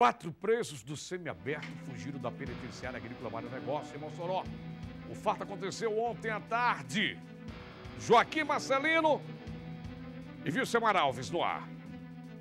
Quatro presos do semiaberto fugiram da penitenciária agrícola Negócio em Mossoró. O fato aconteceu ontem à tarde. Joaquim Marcelino e Vilcemar Maralves no ar.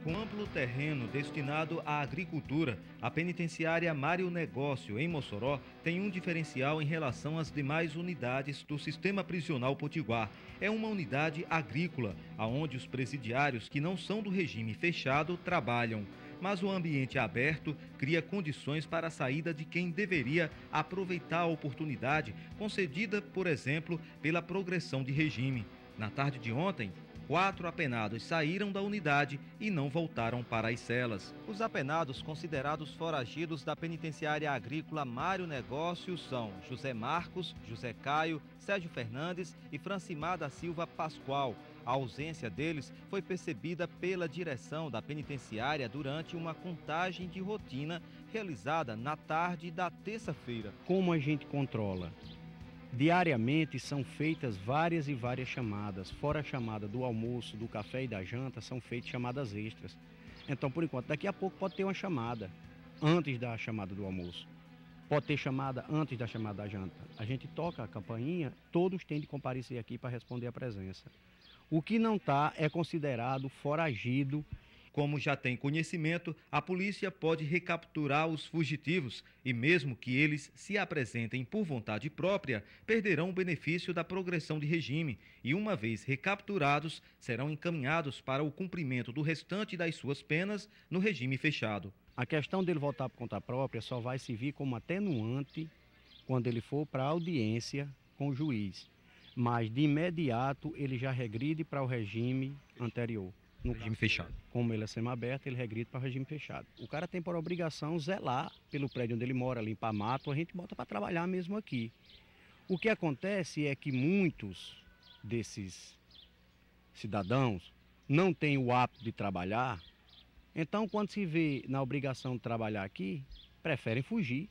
Com amplo terreno destinado à agricultura, a penitenciária Mário Negócio, em Mossoró, tem um diferencial em relação às demais unidades do sistema prisional potiguar. É uma unidade agrícola, aonde os presidiários que não são do regime fechado trabalham mas o ambiente aberto cria condições para a saída de quem deveria aproveitar a oportunidade concedida, por exemplo, pela progressão de regime. Na tarde de ontem, Quatro apenados saíram da unidade e não voltaram para as celas. Os apenados considerados foragidos da penitenciária agrícola Mário Negócios são José Marcos, José Caio, Sérgio Fernandes e Francimar da Silva Pascoal, a ausência deles foi percebida pela direção da penitenciária durante uma contagem de rotina realizada na tarde da terça-feira. Como a gente controla? Diariamente são feitas várias e várias chamadas. Fora a chamada do almoço, do café e da janta, são feitas chamadas extras. Então, por enquanto, daqui a pouco pode ter uma chamada antes da chamada do almoço. Pode ter chamada antes da chamada da janta. A gente toca a campainha, todos têm de comparecer aqui para responder a presença. O que não está é considerado foragido. Como já tem conhecimento, a polícia pode recapturar os fugitivos e, mesmo que eles se apresentem por vontade própria, perderão o benefício da progressão de regime e, uma vez recapturados, serão encaminhados para o cumprimento do restante das suas penas no regime fechado. A questão dele voltar por conta própria só vai servir como atenuante quando ele for para audiência com o juiz mas de imediato ele já regride para o regime anterior. No regime caso, fechado. Como ele é semi-aberto, ele regride para o regime fechado. O cara tem por obrigação zelar pelo prédio onde ele mora, limpar mato, a gente bota para trabalhar mesmo aqui. O que acontece é que muitos desses cidadãos não têm o hábito de trabalhar, então quando se vê na obrigação de trabalhar aqui, preferem fugir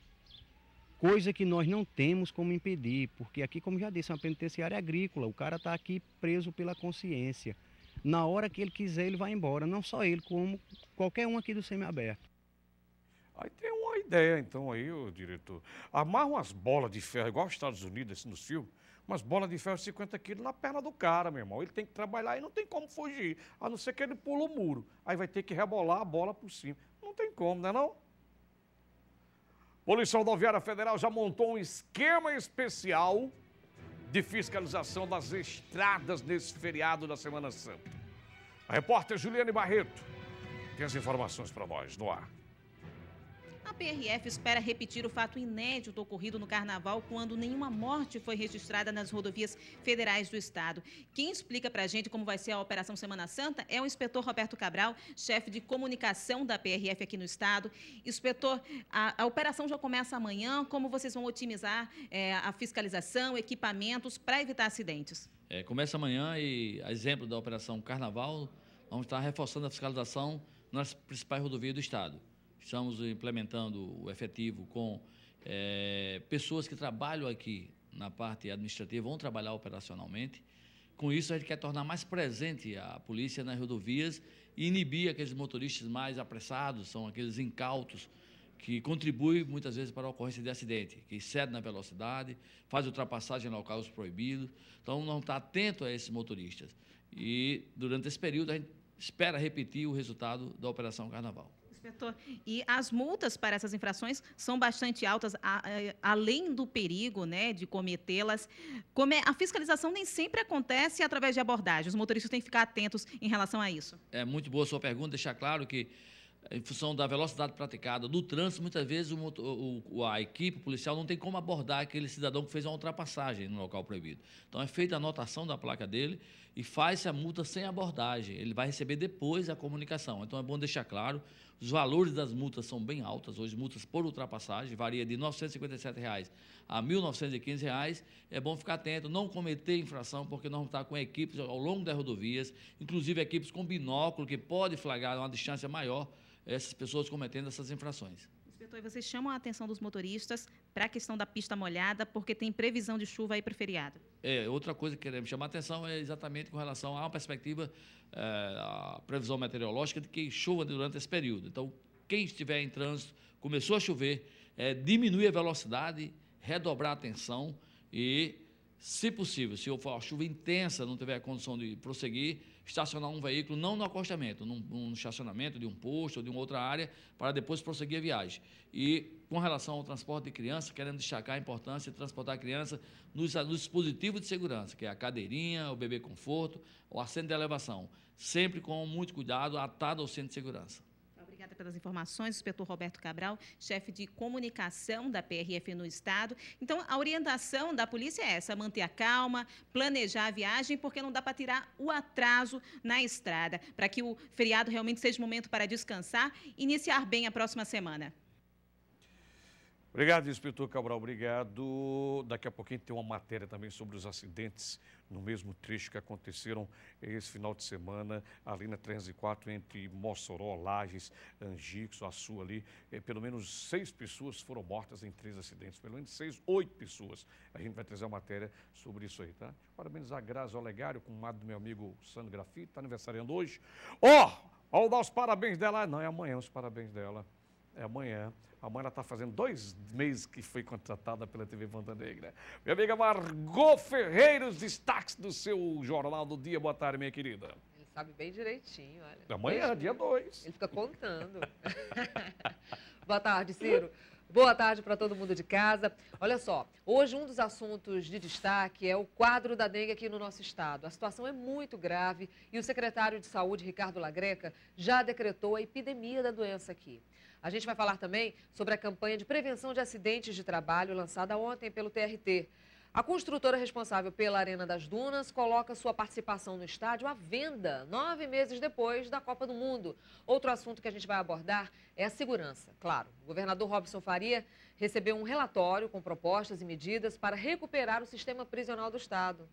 coisa que nós não temos como impedir, porque aqui, como já disse, é uma penitenciária agrícola, o cara está aqui preso pela consciência. Na hora que ele quiser, ele vai embora, não só ele, como qualquer um aqui do semiaberto. Aí tem uma ideia, então, aí, o diretor. Amarra umas bolas de ferro, igual os Estados Unidos, assim, nos filmes, umas bolas de ferro 50 quilos na perna do cara, meu irmão. Ele tem que trabalhar e não tem como fugir, a não ser que ele pula o muro. Aí vai ter que rebolar a bola por cima. Não tem como, né, não é não? Polícia Rodoviária Federal já montou um esquema especial de fiscalização das estradas nesse feriado da Semana Santa. A repórter Juliane Barreto tem as informações para nós no ar. PRF espera repetir o fato inédito ocorrido no Carnaval, quando nenhuma morte foi registrada nas rodovias federais do Estado. Quem explica para a gente como vai ser a Operação Semana Santa é o inspetor Roberto Cabral, chefe de comunicação da PRF aqui no Estado. Inspetor, a, a operação já começa amanhã. Como vocês vão otimizar é, a fiscalização, equipamentos para evitar acidentes? É, começa amanhã e, a exemplo da Operação Carnaval, vamos estar reforçando a fiscalização nas principais rodovias do Estado. Estamos implementando o efetivo com é, pessoas que trabalham aqui na parte administrativa, vão trabalhar operacionalmente. Com isso, a gente quer tornar mais presente a polícia nas rodovias e inibir aqueles motoristas mais apressados, são aqueles incautos que contribuem muitas vezes para a ocorrência de acidente, que excede na velocidade, faz ultrapassagem em locais proibidos. Então, não está atento a esses motoristas. E durante esse período, a gente espera repetir o resultado da Operação Carnaval. Inspetor, e as multas para essas infrações são bastante altas, a, a, além do perigo né, de cometê-las. Como é, a fiscalização nem sempre acontece através de abordagem. Os motoristas têm que ficar atentos em relação a isso. É muito boa a sua pergunta, deixar claro que é, em função da velocidade praticada do trânsito, muitas vezes o, o, a equipe policial não tem como abordar aquele cidadão que fez uma ultrapassagem no local proibido. Então é feita a anotação da placa dele e faz-se a multa sem abordagem. Ele vai receber depois a comunicação. Então é bom deixar claro, os valores das multas são bem altas. Hoje, multas por ultrapassagem varia de R$ 957 a R$ 1.915. É bom ficar atento, não cometer infração, porque nós vamos estar com equipes ao longo das rodovias, inclusive equipes com binóculo, que pode flagrar uma distância maior essas pessoas cometendo essas infrações. Inspetor, vocês chamam a atenção dos motoristas para a questão da pista molhada, porque tem previsão de chuva aí para o feriado. É, outra coisa que queremos chamar a atenção é exatamente com relação à perspectiva, é, eh, à previsão meteorológica de que chova durante esse período. Então, quem estiver em trânsito, começou a chover, é, eh, diminuir a velocidade, redobrar a atenção e se possível, se for uma chuva intensa, não tiver a condição de prosseguir, estacionar um veículo não no acostamento, num, num estacionamento de um posto ou de uma outra área, para depois prosseguir a viagem. E com relação ao transporte de criança, querendo destacar a importância de transportar a criança nos, nos dispositivos de segurança, que é a cadeirinha, o bebê conforto, o assento de elevação, sempre com muito cuidado, atado ao centro de segurança. Obrigada pelas informações, inspetor Roberto Cabral, chefe de comunicação da PRF no Estado. Então, a orientação da polícia é essa: manter a calma, planejar a viagem, porque não dá para tirar o atraso na estrada, para que o feriado realmente seja um momento para descansar e iniciar bem a próxima semana. Obrigado, inspetor Cabral, obrigado. Daqui a pouquinho tem uma matéria também sobre os acidentes no mesmo trecho que aconteceram esse final de semana, ali na 304, entre Mossoró, Lages, Angicos, Açu, ali. É pelo menos seis pessoas foram mortas em três acidentes, pelo menos seis, oito pessoas. A gente vai trazer uma matéria sobre isso aí, tá? Parabéns a Graça Olegário, cunhado do meu amigo Sandro Grafito, está aniversariando hoje. Ó, oh, ao dar os parabéns dela, não, é amanhã os parabéns dela é amanhã. Amanhã ela está fazendo dois meses que foi contratada pela TV Vanda Negra. Minha amiga Margot Ferreira, os destaques do seu Jornal do Dia. Boa tarde, minha querida. Ele sabe bem direitinho, olha. Amanhã, dia 2. Ele fica contando. Boa tarde, Ciro. Boa tarde para todo mundo de casa. Olha só, hoje um dos assuntos de destaque é o quadro da dengue aqui no nosso estado. A situação é muito grave e o secretário de Saúde, Ricardo Lagreca, já decretou a epidemia da doença aqui. A gente vai falar também sobre a campanha de prevenção de acidentes de trabalho lançada ontem pelo TRT. A construtora responsável pela Arena das Dunas coloca sua participação no estádio à venda nove meses depois da Copa do Mundo. Outro assunto que a gente vai abordar é a segurança. Claro, o governador Robson Faria recebeu um relatório com propostas e medidas para recuperar o sistema prisional do estado.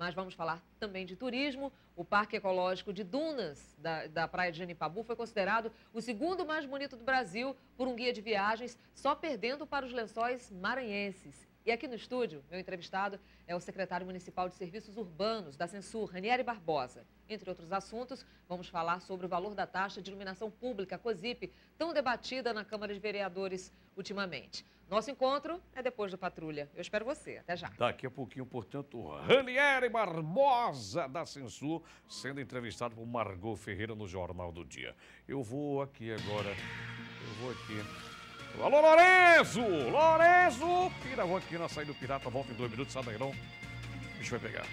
Mas vamos falar também de turismo. O Parque Ecológico de Dunas, da, da Praia de Janipabu, foi considerado o segundo mais bonito do Brasil por um guia de viagens, só perdendo para os lençóis maranhenses. E aqui no estúdio, meu entrevistado é o secretário municipal de Serviços Urbanos da Censur, Ranieri Barbosa. Entre outros assuntos, vamos falar sobre o valor da taxa de iluminação pública, COSIP, tão debatida na Câmara de Vereadores ultimamente. Nosso encontro é depois do Patrulha. Eu espero você. Até já. Daqui a pouquinho, portanto, Ranieri Barbosa da Censur, sendo entrevistado por Margot Ferreira no Jornal do Dia. Eu vou aqui agora. Eu vou aqui. Alô, Lorenzo! Lorenzo! Piravou aqui na saída do Pirata, volta em dois minutos, sabe daí não. O bicho vai pegar.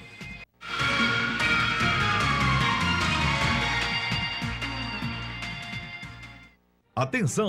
Atenção!